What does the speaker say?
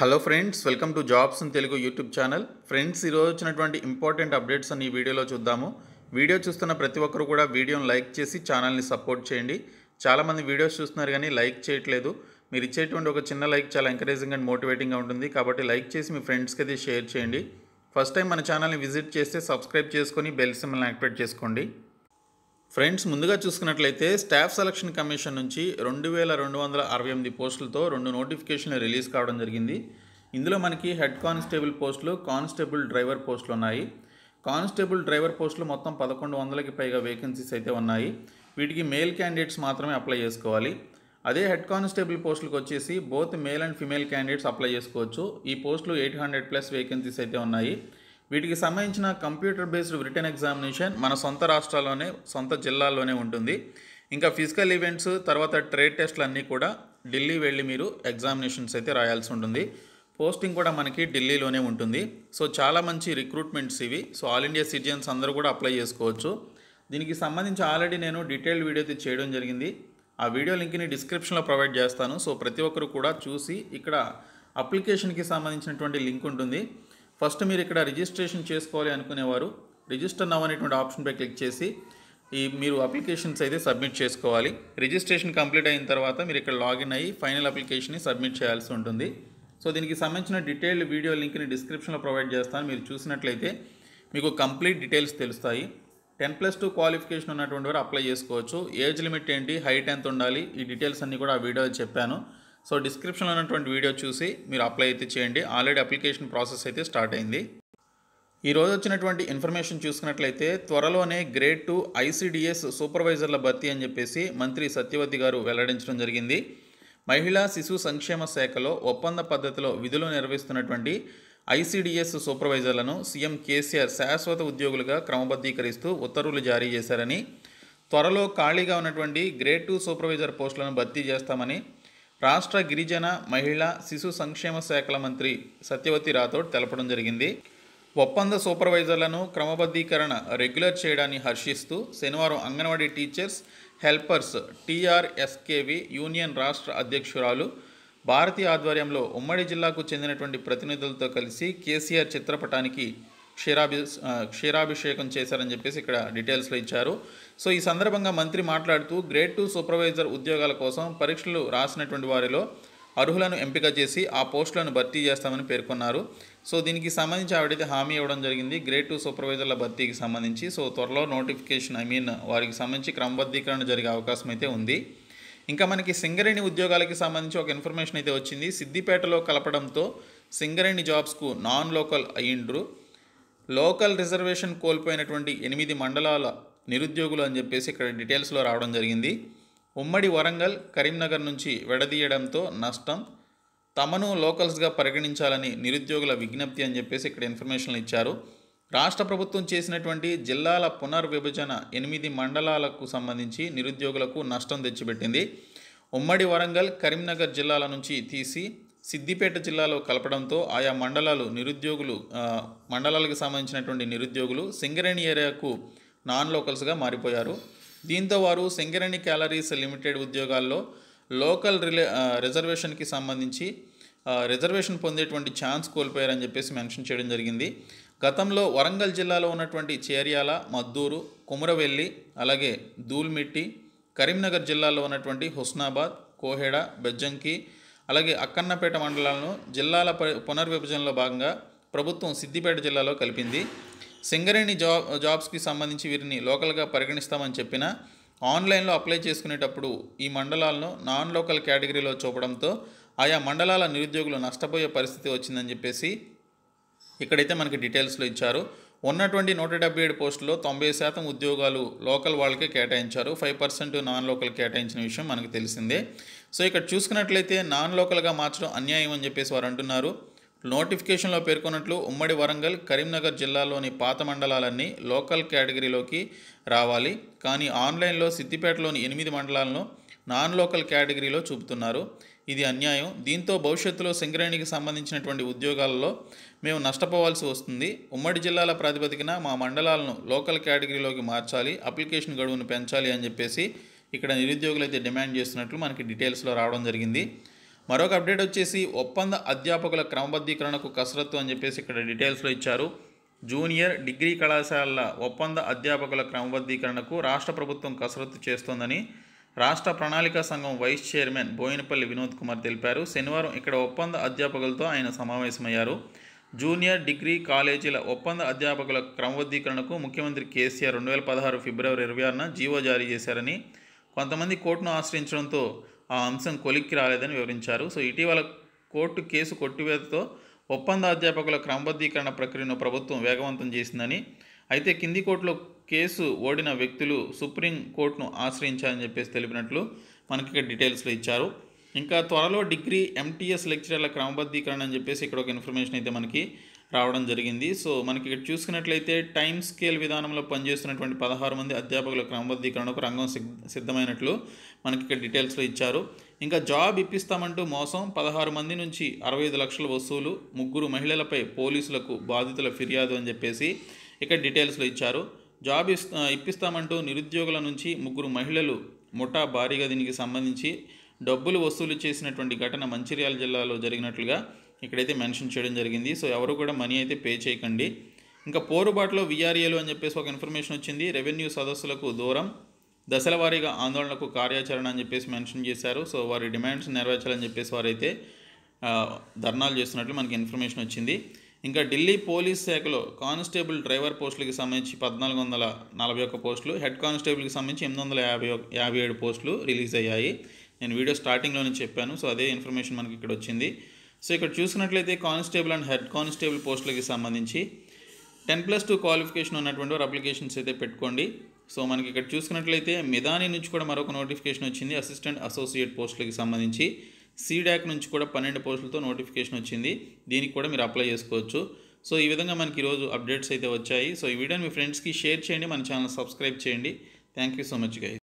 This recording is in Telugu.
hello friends welcome to jobs in Telugu YouTube channel friends ఈరోజు వచ్చినటువంటి ఇంపార్టెంట్ అప్డేట్స్ అని ఈ వీడియోలో చూద్దాము వీడియో చూస్తున్న ప్రతి ఒక్కరు కూడా వీడియోని లైక్ చేసి ఛానల్ని సపోర్ట్ చేయండి చాలామంది వీడియోస్ చూస్తున్నారు కానీ లైక్ చేయట్లేదు మీరు ఇచ్చేటువంటి ఒక చిన్న లైక్ చాలా ఎంకరేజింగ్ అండ్ మోటివేటింగ్గా ఉంటుంది కాబట్టి లైక్ చేసి మీ ఫ్రెండ్స్కి అది షేర్ చేయండి ఫస్ట్ టైం మన ఛానల్ని విజిట్ చేస్తే సబ్స్క్రైబ్ చేసుకొని బెల్ యాక్టివేట్ చేసుకోండి ఫ్రెండ్స్ ముందుగా చూసుకున్నట్లయితే స్టాఫ్ సెలక్షన్ కమిషన్ నుంచి రెండు వేల రెండు వందల అరవై ఎనిమిది పోస్టులతో రెండు నోటిఫికేషన్లు రిలీజ్ కావడం జరిగింది ఇందులో మనకి హెడ్ కానిస్టేబుల్ పోస్టులు కానిస్టేబుల్ డ్రైవర్ పోస్టులు ఉన్నాయి కానిస్టేబుల్ డ్రైవర్ పోస్టులు మొత్తం పదకొండు వందలకి పైగా వేకెన్సీస్ అయితే ఉన్నాయి వీటికి మేల్ క్యాండిడేట్స్ మాత్రమే అప్లై చేసుకోవాలి అదే హెడ్ కానిస్టేబుల్ పోస్టులకు వచ్చేసి both male and female candidates apply చేసుకోవచ్చు ఈ పోస్టులు ఎయిట్ హండ్రెడ్ ప్లస్ వేకెన్సీస్ అయితే ఉన్నాయి వీటికి సంబంధించిన కంప్యూటర్ బేస్డ్ రిటర్న్ ఎగ్జామినేషన్ మన సొంత రాష్ట్రాల్లోనే సొంత జిల్లాల్లోనే ఉంటుంది ఇంకా ఫిజికల్ ఈవెంట్స్ తర్వాత ట్రేడ్ టెస్ట్లు అన్నీ కూడా ఢిల్లీ వెళ్ళి మీరు ఎగ్జామినేషన్స్ అయితే రాయాల్సి ఉంటుంది పోస్టింగ్ కూడా మనకి ఢిల్లీలోనే ఉంటుంది సో చాలా మంచి రిక్రూట్మెంట్స్ ఇవి సో ఆల్ ఇండియా సిటిజన్స్ అందరూ కూడా అప్లై చేసుకోవచ్చు దీనికి సంబంధించి ఆల్రెడీ నేను డీటెయిల్డ్ వీడియో అయితే చేయడం జరిగింది ఆ వీడియో లింక్ని డిస్క్రిప్షన్లో ప్రొవైడ్ చేస్తాను సో ప్రతి ఒక్కరు కూడా చూసి ఇక్కడ అప్లికేషన్కి సంబంధించినటువంటి లింక్ ఉంటుంది ఫస్ట్ మీరు ఇక్కడ రిజిస్ట్రేషన్ చేసుకోవాలి అనుకునేవారు రిజిస్టర్ నవ్ అనేటువంటి ఆప్షన్పై క్లిక్ చేసి ఈ మీరు అప్లికేషన్స్ అయితే సబ్మిట్ చేసుకోవాలి రిజిస్ట్రేషన్ కంప్లీట్ అయిన తర్వాత మీరు ఇక్కడ లాగిన్ అయ్యి ఫైనల్ అప్లికేషన్ని సబ్మిట్ చేయాల్సి ఉంటుంది సో దీనికి సంబంధించిన డీటెయిల్డ్ వీడియో లింక్ని డిస్క్రిప్షన్లో ప్రొవైడ్ చేస్తాను మీరు చూసినట్లయితే మీకు కంప్లీట్ డీటెయిల్స్ తెలుస్తాయి టెన్ ప్లస్ టూ క్వాలిఫికేషన్ ఉన్నటువంటి వారు అప్లై చేసుకోవచ్చు ఏజ్ లిమిట్ ఏంటి హైట్ ఎంత ఉండాలి ఈ డీటెయిల్స్ అన్నీ కూడా ఆ వీడియోలో చెప్పాను సో డిస్క్రిప్షన్లో ఉన్నటువంటి వీడియో చూసి మీరు అప్లై అయితే చేయండి ఆల్రెడీ అప్లికేషన్ ప్రాసెస్ అయితే స్టార్ట్ అయింది ఈరోజు వచ్చినటువంటి ఇన్ఫర్మేషన్ చూసుకున్నట్లయితే త్వరలోనే గ్రేడ్ టూ ఐసీడిఎస్ సూపర్వైజర్ల భర్తీ అని చెప్పేసి మంత్రి సత్యవతి గారు వెల్లడించడం జరిగింది మహిళా శిశు సంక్షేమ శాఖలో ఒప్పంద పద్ధతిలో విధులు నిర్వహిస్తున్నటువంటి ఐసీడిఎస్ సూపర్వైజర్లను సీఎం కేసీఆర్ శాశ్వత ఉద్యోగులుగా క్రమబద్ధీకరిస్తూ ఉత్తర్వులు జారీ చేశారని త్వరలో ఖాళీగా ఉన్నటువంటి గ్రేడ్ టూ సూపర్వైజర్ పోస్టులను భర్తీ చేస్తామని రాష్ట్ర గిరిజన మహిళా శిశు సంక్షేమ శాఖల మంత్రి సత్యవతి రాథోడ్ తెలపడం జరిగింది ఒప్పంద సూపర్వైజర్లను క్రమబద్ధీకరణ రెగ్యులర్ చేయడాన్ని హర్షిస్తూ శనివారం anganwadi teachers helpers TRSKV union రాష్ట్ర అధ్యక్షురాలు భారతీ ఆధ్వర్యంలో ఉమ్మడి జిల్లాకు చెందినటువంటి ప్రతినిధులతో కలిసి కేసీఆర్ చిత్రపటానికి క్షీరాభి క్షీరాభిషేకం చేశారని చెప్పేసి ఇక్కడ డీటెయిల్స్లో ఇచ్చారు సో ఈ సందర్భంగా మంత్రి మాట్లాడుతూ గ్రేడ్ టూ సూపర్వైజర్ ఉద్యోగాల కోసం పరీక్షలు రాసినటువంటి వారిలో అర్హులను ఎంపిక చేసి ఆ పోస్టులను భర్తీ చేస్తామని పేర్కొన్నారు సో దీనికి సంబంధించి ఆవిడైతే హామీ ఇవ్వడం జరిగింది గ్రేడ్ టూ సూపర్వైజర్ల భర్తీకి సంబంధించి సో త్వరలో నోటిఫికేషన్ ఐ మీన్ వారికి సంబంధించి క్రమబద్ధీకరణ జరిగే అవకాశం అయితే ఉంది ఇంకా మనకి సింగరేణి ఉద్యోగాలకి సంబంధించి ఒక ఇన్ఫర్మేషన్ అయితే వచ్చింది సిద్దిపేటలో కలపడంతో సింగరేణి జాబ్స్కు నాన్ లోకల్ అయ్యిండ్రు లోకల్ రిజర్వేషన్ కోల్పోయినటువంటి ఎనిమిది మండలాల నిరుద్యోగులు అని చెప్పేసి ఇక్కడ డీటెయిల్స్లో రావడం జరిగింది ఉమ్మడి వరంగల్ కరీంనగర్ నుంచి విడదీయడంతో నష్టం తమను లోకల్స్గా పరిగణించాలని నిరుద్యోగుల విజ్ఞప్తి అని చెప్పేసి ఇక్కడ ఇన్ఫర్మేషన్లు ఇచ్చారు రాష్ట్ర ప్రభుత్వం చేసినటువంటి జిల్లాల పునర్విభజన ఎనిమిది మండలాలకు సంబంధించి నిరుద్యోగులకు నష్టం తెచ్చిపెట్టింది ఉమ్మడి వరంగల్ కరీంనగర్ జిల్లాల నుంచి తీసి సిద్దిపేట జిల్లాలో కలపడంతో ఆయా మండలాలు నిరుద్యోగులు మండలాలకు సంబంధించినటువంటి నిరుద్యోగులు సింగరేణి ఏరియాకు నాన్ లోకల్స్గా మారిపోయారు దీంతో వారు సింగరేణి క్యాలరీస్ లిమిటెడ్ ఉద్యోగాల్లో లోకల్ రిలే రిజర్వేషన్కి సంబంధించి రిజర్వేషన్ పొందేటువంటి ఛాన్స్ కోల్పోయారని చెప్పేసి మెన్షన్ చేయడం జరిగింది గతంలో వరంగల్ జిల్లాలో ఉన్నటువంటి చేర్యాల మద్దూరు కుమరవెల్లి అలాగే దూల్మిట్టి కరీంనగర్ జిల్లాలో ఉన్నటువంటి హుస్నాబాద్ కోహెడ బెజ్జంకి అలాగే అక్కన్నపేట మండలాలను జిల్లాల పునర్విభజనలో భాగంగా ప్రభుత్వం సిద్దిపేట జిల్లాలో కలిపింది సింగరేణి జాబ్ జాబ్స్కి సంబంధించి వీరిని లోకల్గా పరిగణిస్తామని చెప్పిన ఆన్లైన్లో అప్లై చేసుకునేటప్పుడు ఈ మండలాలను నాన్ లోకల్ కేటగిరీలో చూపడంతో ఆయా మండలాల నిరుద్యోగులు నష్టపోయే పరిస్థితి వచ్చిందని చెప్పేసి ఇక్కడైతే మనకి డీటెయిల్స్లో ఇచ్చారు ఉన్నటువంటి నూట డెబ్బై ఏడు పోస్టుల్లో తొంభై శాతం ఉద్యోగాలు లోకల్ వాళ్ళకే కేటాయించారు ఫైవ్ పర్సెంట్ నాన్ లోకల్ కేటాయించిన విషయం మనకు తెలిసిందే సో ఇక్కడ చూసుకున్నట్లయితే నాన్ లోకల్గా మార్చడం అన్యాయం అని చెప్పేసి వారు అంటున్నారు నోటిఫికేషన్లో పేర్కొన్నట్లు ఉమ్మడి వరంగల్ కరీంనగర్ జిల్లాలోని పాత మండలాలన్నీ లోకల్ కేటగిరీలోకి రావాలి కానీ ఆన్లైన్లో సిద్దిపేటలోని ఎనిమిది మండలాలను నాన్ లోకల్ కేటగిరీలో చూపుతున్నారు ఇది అన్యాయం దీంతో భవిష్యత్తులో సింగరేణికి సంబంధించినటువంటి ఉద్యోగాలలో మేము నష్టపోవాల్సి వస్తుంది ఉమ్మడి జిల్లాల ప్రాతిపదికన మా మండలాలను లోకల్ కేటగిరీలోకి మార్చాలి అప్లికేషన్ గడువును పెంచాలి అని చెప్పేసి ఇక్కడ నిరుద్యోగులు అయితే డిమాండ్ చేస్తున్నట్లు మనకి డీటెయిల్స్లో రావడం జరిగింది మరొక అప్డేట్ వచ్చేసి ఒప్పంద అధ్యాపకుల క్రమబద్ధీకరణకు కసరత్తు అని చెప్పేసి ఇక్కడ డీటెయిల్స్లో ఇచ్చారు జూనియర్ డిగ్రీ కళాశాలల ఒప్పంద అధ్యాపకుల క్రమబద్ధీకరణకు రాష్ట్ర ప్రభుత్వం కసరత్తు చేస్తోందని రాష్ట్ర ప్రణాళికా సంఘం వైస్ చైర్మన్ బోయినపల్లి వినోద్ కుమార్ తెలిపారు శనివారం ఇక్కడ ఒప్పంద అధ్యాపకులతో ఆయన సమావేశమయ్యారు జూనియర్ డిగ్రీ కాలేజీల ఒప్పంద అధ్యాపకుల క్రమబద్ధీకరణకు ముఖ్యమంత్రి కేసీఆర్ రెండు వేల పదహారు ఫిబ్రవరి ఇరవై ఆరున జీవో జారీ చేశారని కొంతమంది కోర్టును ఆశ్రయించడంతో ఆ అంశం కొలిక్కి రాలేదని వివరించారు సో ఇటీవల కోర్టు కేసు కొట్టివేతతో ఒప్పంద అధ్యాపకుల క్రమబద్ధీకరణ ప్రక్రియను ప్రభుత్వం వేగవంతం చేసిందని అయితే కింది కోర్టులో కేసు ఓడిన వ్యక్తులు సుప్రీం కోర్టును ఆశ్రయించారని చెప్పేసి తెలిపినట్లు మనకి డీటెయిల్స్లో ఇచ్చారు ఇంకా త్వరలో డిగ్రీ ఎంటీఎస్ లెక్చరర్ల క్రమబద్ధీకరణ అని చెప్పేసి ఇక్కడ ఒక ఇన్ఫర్మేషన్ అయితే మనకి రావడం జరిగింది సో మనకి ఇక్కడ చూసుకున్నట్లయితే టైం స్కేల్ విధానంలో పనిచేస్తున్నటువంటి పదహారు మంది అధ్యాపకుల ఒక రంగం సిద్ధమైనట్లు మనకి ఇక్కడ డీటెయిల్స్లో ఇచ్చారు ఇంకా జాబ్ ఇప్పిస్తామంటూ మోసం పదహారు మంది నుంచి అరవై ఐదు లక్షల వసూలు ముగ్గురు మహిళలపై పోలీసులకు బాధితుల ఫిర్యాదు అని చెప్పేసి ఇక్కడ డీటెయిల్స్లో ఇచ్చారు జాబ్ ఇస్తా ఇప్పిస్తామంటూ నిరుద్యోగుల నుంచి ముగ్గురు మహిళలు ముఠా భారీగా దీనికి సంబంధించి డబ్బులు వసూలు చేసినటువంటి ఘటన మంచిర్యాల జిల్లాలో జరిగినట్లుగా ఇక్కడైతే మెన్షన్ చేయడం జరిగింది సో ఎవరు కూడా మనీ అయితే పే చేయకండి ఇంకా పోరుబాటులో విఆర్ఏలు e అని చెప్పేసి ఒక ఇన్ఫర్మేషన్ వచ్చింది రెవెన్యూ సదస్సులకు దూరం దశలవారీగా ఆందోళనకు కార్యాచరణ అని చెప్పేసి మెన్షన్ చేశారు సో వారి డిమాండ్స్ నెరవేర్చాలని చెప్పేసి వారైతే ధర్నాలు చేస్తున్నట్లు మనకి ఇన్ఫర్మేషన్ వచ్చింది ఇంకా ఢిల్లీ పోలీస్ శాఖలో కానిస్టేబుల్ డ్రైవర్ పోస్టులకి సంబంధించి పద్నాలుగు వందల నలభై ఒక్క పోస్టులు హెడ్ కానిస్టేబుల్కి సంబంధించి ఎనిమిది వందల యాభై యాభై ఏడు పోస్టులు రిలీజ్ అయ్యాయి నేను వీడియో స్టార్టింగ్లోనే చెప్పాను సో అదే ఇన్ఫర్మేషన్ మనకి ఇక్కడ వచ్చింది సో ఇక్కడ చూసినట్లయితే కానిస్టేబుల్ అండ్ హెడ్ కానిస్టేబుల్ పోస్టులకి సంబంధించి టెన్ ప్లస్ టూ క్వాలిఫికేషన్ ఉన్నటువంటి వారు అప్లికేషన్స్ అయితే పెట్టుకోండి సో మనకి ఇక్కడ చూసుకున్నట్లయితే మిదాని నుంచి కూడా మరొక నోటిఫికేషన్ వచ్చింది అసిస్టెంట్ అసోసియేట్ పోస్టులకి సంబంధించి సీడాక్ నుంచి కూడా పన్నెండు పోస్టులతో నోటిఫికేషన్ వచ్చింది దీనికి కూడా మీరు అప్లై చేసుకోవచ్చు సో ఈ విధంగా మనకి ఈరోజు అప్డేట్స్ అయితే వచ్చాయి సో ఈ వీడియోని మీ ఫ్రెండ్స్కి షేర్ చేయండి మన ఛానల్ సబ్స్క్రైబ్ చేయండి thank you so much guys